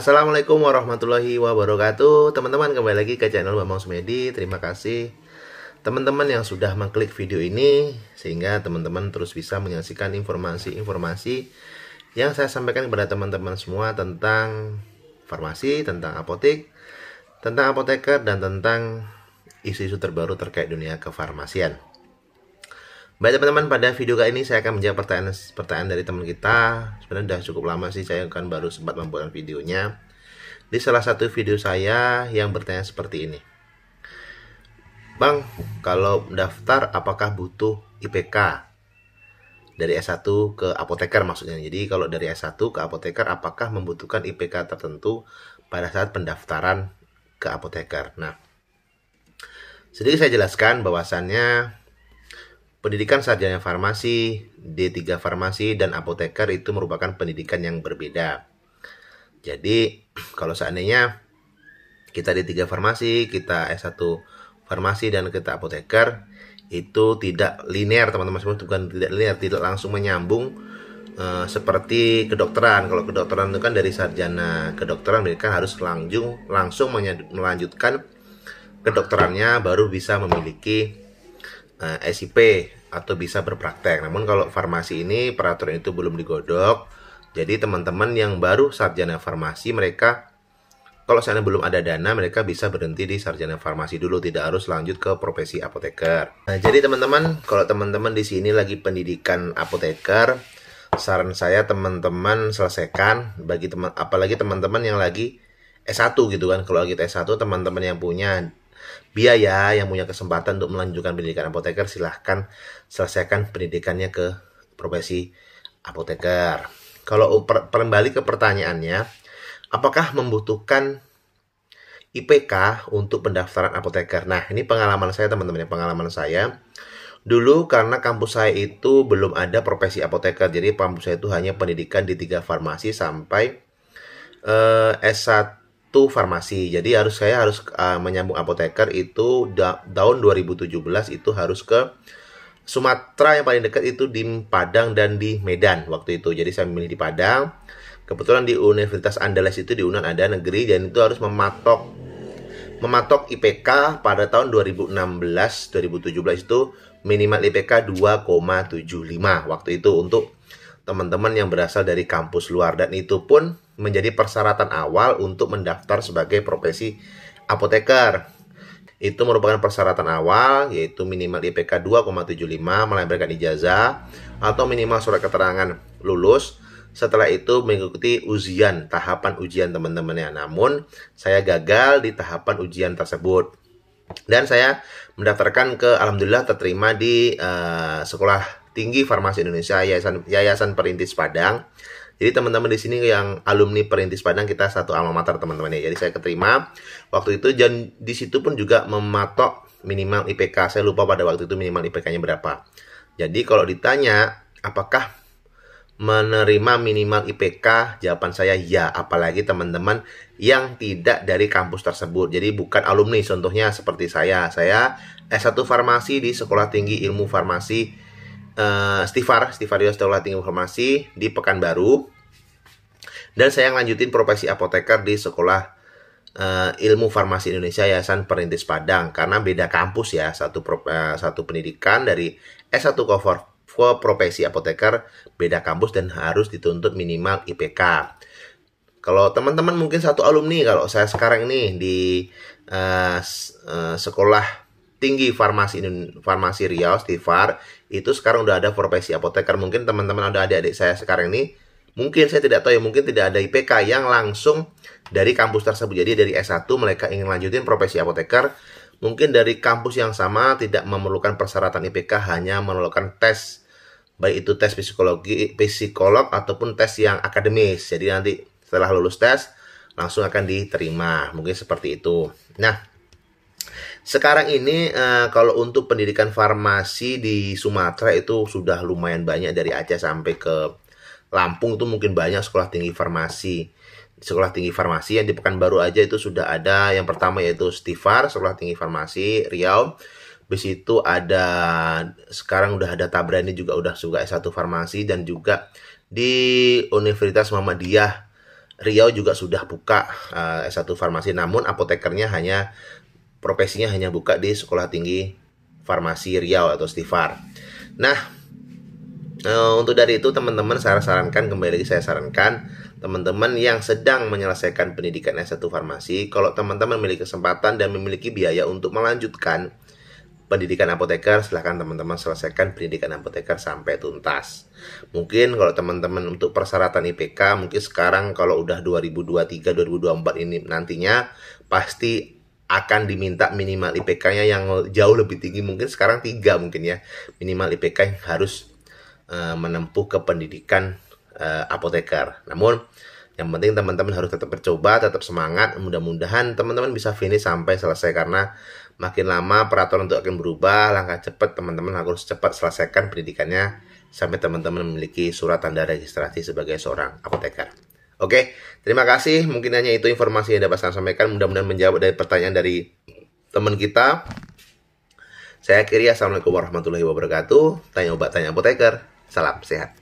Assalamualaikum warahmatullahi wabarakatuh Teman-teman kembali lagi ke channel Bambang Sumedi Terima kasih teman-teman yang sudah mengklik video ini Sehingga teman-teman terus bisa menyaksikan informasi-informasi Yang saya sampaikan kepada teman-teman semua tentang farmasi, tentang apotek Tentang apoteker dan tentang isu-isu terbaru terkait dunia kefarmasian Baik teman-teman, pada video kali ini saya akan menjawab pertanyaan pertanyaan dari teman kita. Sebenarnya sudah cukup lama sih saya kan baru sempat membuat videonya. Di salah satu video saya yang bertanya seperti ini. Bang, kalau daftar apakah butuh IPK? Dari S1 ke apoteker maksudnya. Jadi kalau dari S1 ke apoteker apakah membutuhkan IPK tertentu pada saat pendaftaran ke apoteker? Nah, sedikit saya jelaskan bahwasannya Pendidikan sarjana farmasi, D3 farmasi, dan apoteker itu merupakan pendidikan yang berbeda. Jadi, kalau seandainya kita D3 farmasi, kita S1 farmasi, dan kita apoteker, itu tidak linear, teman-teman semua, bukan tidak linear, tidak langsung menyambung uh, seperti kedokteran. Kalau kedokteran itu kan dari sarjana kedokteran, mereka harus langsung langsung melanjutkan kedokterannya baru bisa memiliki eh, SIP atau bisa berpraktek. Namun kalau farmasi ini peraturan itu belum digodok. Jadi teman-teman yang baru sarjana farmasi mereka kalau sana belum ada dana mereka bisa berhenti di sarjana farmasi dulu tidak harus lanjut ke profesi apoteker. Nah, jadi teman-teman kalau teman-teman di sini lagi pendidikan apoteker saran saya teman-teman selesaikan bagi teman apalagi teman-teman yang lagi S1 gitu kan kalau lagi S1 teman-teman yang punya biaya yang punya kesempatan untuk melanjutkan pendidikan apoteker silahkan selesaikan pendidikannya ke profesi apoteker. Kalau kembali ke pertanyaannya, apakah membutuhkan IPK untuk pendaftaran apoteker? Nah, ini pengalaman saya teman-teman, pengalaman saya dulu karena kampus saya itu belum ada profesi apoteker jadi kampus saya itu hanya pendidikan di tiga farmasi sampai uh, eh, S1 itu farmasi. Jadi harus saya harus uh, menyambung apoteker itu da tahun 2017 itu harus ke Sumatera yang paling dekat itu di Padang dan di Medan waktu itu. Jadi saya memilih di Padang. Kebetulan di Universitas Andalas itu di UNAN ada negeri dan itu harus mematok mematok IPK pada tahun 2016 2017 itu minimal IPK 2,75 waktu itu untuk teman-teman yang berasal dari kampus luar dan itu pun menjadi persyaratan awal untuk mendaftar sebagai profesi apoteker. Itu merupakan persyaratan awal yaitu minimal IPK 2,75 melampirkan ijazah atau minimal surat keterangan lulus setelah itu mengikuti ujian tahapan ujian teman-teman ya namun saya gagal di tahapan ujian tersebut dan saya mendaftarkan ke alhamdulillah terterima di uh, sekolah tinggi farmasi Indonesia Yayasan Yayasan Perintis Padang jadi teman-teman di sini yang alumni Perintis Padang kita satu alma mater teman-teman ya. Jadi saya keterima waktu itu dan di situ pun juga mematok minimal IPK. Saya lupa pada waktu itu minimal IPK-nya berapa. Jadi kalau ditanya apakah menerima minimal IPK, jawaban saya ya, apalagi teman-teman yang tidak dari kampus tersebut. Jadi bukan alumni, contohnya seperti saya. Saya S1 Farmasi di Sekolah Tinggi Ilmu Farmasi uh, Stifar, Stifario Sekolah Tinggi Informasi di Pekanbaru. Dan saya lanjutin profesi apoteker di Sekolah uh, Ilmu Farmasi Indonesia Yayasan Perintis Padang karena beda kampus ya, satu pro, uh, eh, satu pendidikan dari S1 cover profesi apoteker beda kampus dan harus dituntut minimal IPK. Kalau teman-teman mungkin satu alumni, kalau saya sekarang ini di uh, uh, sekolah tinggi farmasi farmasi Riau di Far itu sekarang udah ada profesi apoteker mungkin teman-teman ada adik-adik saya sekarang ini mungkin saya tidak tahu ya mungkin tidak ada IPK yang langsung dari kampus tersebut jadi dari S1 mereka ingin lanjutin profesi apoteker mungkin dari kampus yang sama tidak memerlukan persyaratan IPK hanya memerlukan tes baik itu tes psikologi psikolog ataupun tes yang akademis jadi nanti setelah lulus tes langsung akan diterima mungkin seperti itu nah sekarang ini uh, kalau untuk pendidikan farmasi di Sumatera itu sudah lumayan banyak dari Aceh sampai ke Lampung itu mungkin banyak sekolah tinggi farmasi. Sekolah tinggi farmasi yang di Pekanbaru aja itu sudah ada yang pertama yaitu Stifar, Sekolah Tinggi Farmasi Riau. Di situ ada sekarang udah ada Tabrani juga udah suka S1 farmasi dan juga di Universitas Muhammadiyah Riau juga sudah buka uh, eh, S1 farmasi namun apotekernya hanya profesinya hanya buka di Sekolah Tinggi Farmasi Riau atau Stifar. Nah, eh, untuk dari itu teman-teman saya sarankan kembali lagi saya sarankan teman-teman yang sedang menyelesaikan pendidikan S1 farmasi, kalau teman-teman memiliki kesempatan dan memiliki biaya untuk melanjutkan pendidikan apoteker, silahkan teman-teman selesaikan pendidikan apoteker sampai tuntas. Mungkin kalau teman-teman untuk persyaratan IPK, mungkin sekarang kalau udah 2023-2024 ini nantinya, pasti akan diminta minimal IPK-nya yang jauh lebih tinggi mungkin sekarang tiga mungkin ya minimal IPK yang harus uh, menempuh ke pendidikan uh, eh, apoteker. Namun yang penting teman-teman harus tetap bercoba, tetap semangat. Mudah-mudahan teman-teman bisa finish sampai selesai karena makin lama peraturan untuk akan berubah. Langkah cepat teman-teman harus cepat selesaikan pendidikannya sampai teman-teman memiliki surat tanda registrasi sebagai seorang apoteker. Oke, terima kasih. Mungkin hanya itu informasi yang dapat saya sampaikan. Mudah-mudahan menjawab dari pertanyaan dari teman kita. Saya akhiri. Assalamualaikum warahmatullahi wabarakatuh. Tanya obat, tanya apoteker. Salam sehat.